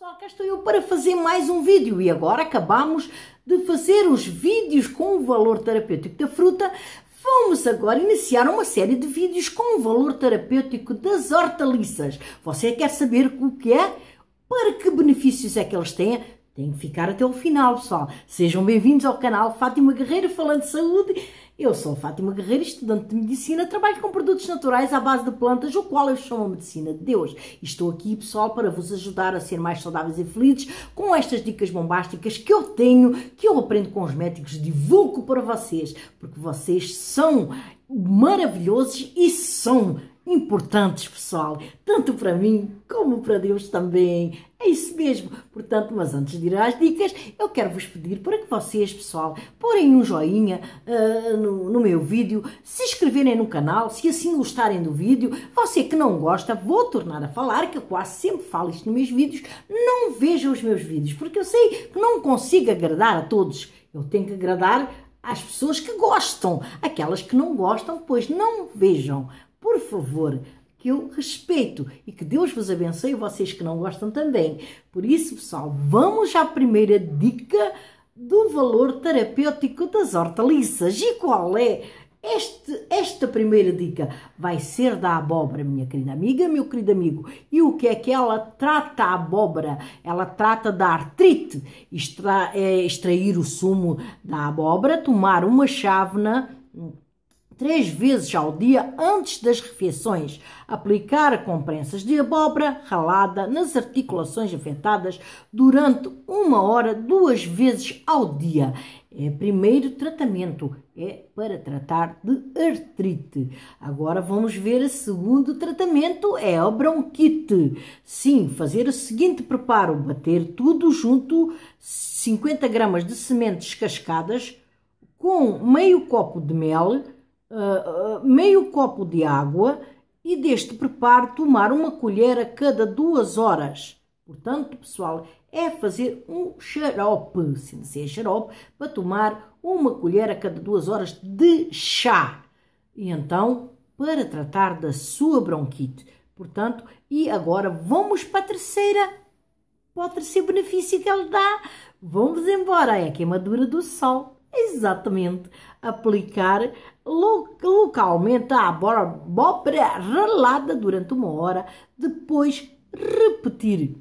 pessoal, cá estou eu para fazer mais um vídeo e agora acabamos de fazer os vídeos com o valor terapêutico da fruta. Vamos agora iniciar uma série de vídeos com o valor terapêutico das hortaliças. Você quer saber o que é? Para que benefícios é que eles têm? Tem que ficar até o final, pessoal. Sejam bem-vindos ao canal Fátima Guerreiro Falando de Saúde eu sou Fátima Guerreiro, estudante de medicina, trabalho com produtos naturais à base de plantas, o qual eu chamo a medicina de Deus. E estou aqui, pessoal, para vos ajudar a ser mais saudáveis e felizes com estas dicas bombásticas que eu tenho, que eu aprendo com os médicos, divulgo para vocês, porque vocês são maravilhosos e são importantes, pessoal, tanto para mim como para Deus também. É isso mesmo. Portanto, mas antes de ir às dicas, eu quero vos pedir para que vocês, pessoal, porem um joinha uh, no, no, meu vídeo, se inscreverem no canal, se assim gostarem do vídeo. Você que não gosta, vou tornar a falar, que eu quase sempre falo isto nos meus vídeos, não veja os meus vídeos, porque eu sei que não consigo agradar a todos. Eu tenho que agradar às pessoas que gostam. Aquelas que não gostam, pois não vejam por favor, que eu respeito e que Deus vos abençoe vocês que não gostam também. Por isso, pessoal, vamos à primeira dica do valor terapêutico das hortaliças. E qual é? Este, esta primeira dica vai ser da abóbora, minha querida amiga, meu querido amigo. E o que é que ela trata a abóbora? Ela trata da artrite. Extra, é, extrair o sumo da abóbora, tomar uma chávena três vezes ao dia antes das refeições, aplicar compressas de abóbora ralada nas articulações afetadas durante uma hora, duas vezes ao dia. É primeiro tratamento, é para tratar de artrite. Agora vamos ver o segundo tratamento, é a bronquite. Sim, fazer o seguinte preparo, bater tudo junto, 50 gramas de sementes cascadas com meio copo de mel, ah, ah, meio copo de água e deste preparo tomar uma colher a cada duas horas. Portanto, pessoal, é fazer um xarope, se não sei xarope, para tomar uma colher a cada duas horas de chá. E então, para tratar da sua bronquite. Portanto, e agora vamos para a terceira, para o terceiro benefício que ele dá. Vamos embora, é a queimadura do sol exatamente aplicar localmente a abóbora ralada durante uma hora, depois repetir.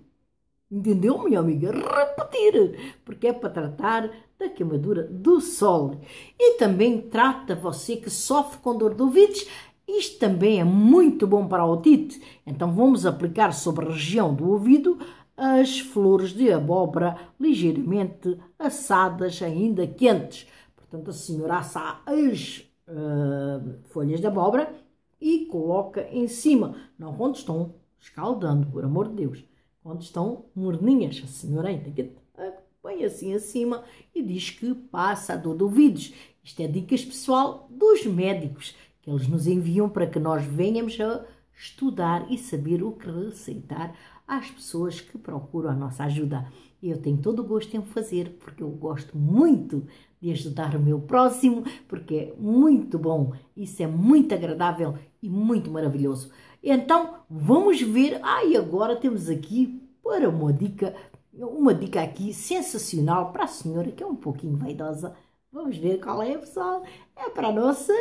Entendeu, minha amiga? Repetir, porque é para tratar da queimadura do sol. E também trata você que sofre com dor de ouvidos. Isto também é muito bom para a otite. Então vamos aplicar sobre a região do ouvido as flores de abóbora ligeiramente assadas, ainda quentes. Portanto, a senhora assa as uh, folhas de abóbora e coloca em cima, não quando estão escaldando, por amor de Deus, quando estão morninhas. A senhora ainda que põe assim acima e diz que passa a dor de ouvidos. Isto é dicas pessoal dos médicos que eles nos enviam para que nós venhamos a estudar e saber o que receitar às pessoas que procuram a nossa ajuda. Eu tenho todo o gosto em fazer, porque eu gosto muito de ajudar o meu próximo, porque é muito bom, isso é muito agradável e muito maravilhoso. Então, vamos ver. Ah, e agora temos aqui para uma dica, uma dica aqui sensacional para a senhora que é um pouquinho vaidosa. Vamos ver qual é, pessoal. É para a nossa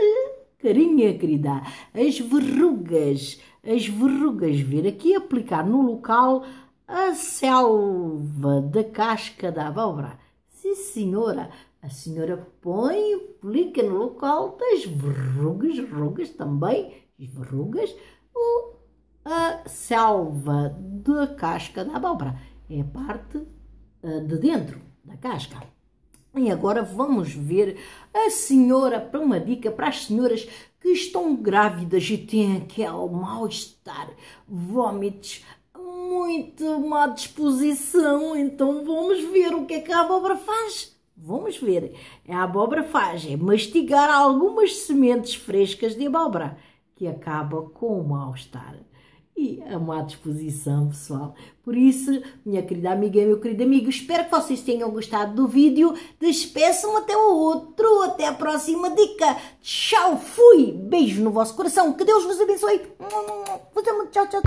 carinha, querida. As verrugas, as verrugas. Ver aqui aplicar no local a selva da casca da abóbora. Sim, senhora. A senhora põe e aplica no local das verrugas, verrugas também, as verrugas, o, a selva da casca da abóbora. É a parte uh, de dentro da casca. E agora vamos ver a senhora para uma dica para as senhoras que estão grávidas e têm aquele mal-estar, vômitos, muito má disposição. Então vamos ver o que é que a abóbora faz. Vamos ver. A abóbora faz é mastigar algumas sementes frescas de abóbora, que acaba com o mal-estar e é a má disposição, pessoal. Por isso, minha querida amiga e meu querido amigo, espero que vocês tenham gostado do vídeo. Despeçam até o outro, até a próxima dica. Tchau, fui! Beijo no vosso coração, que Deus vos abençoe. Tchau, tchau, tchau.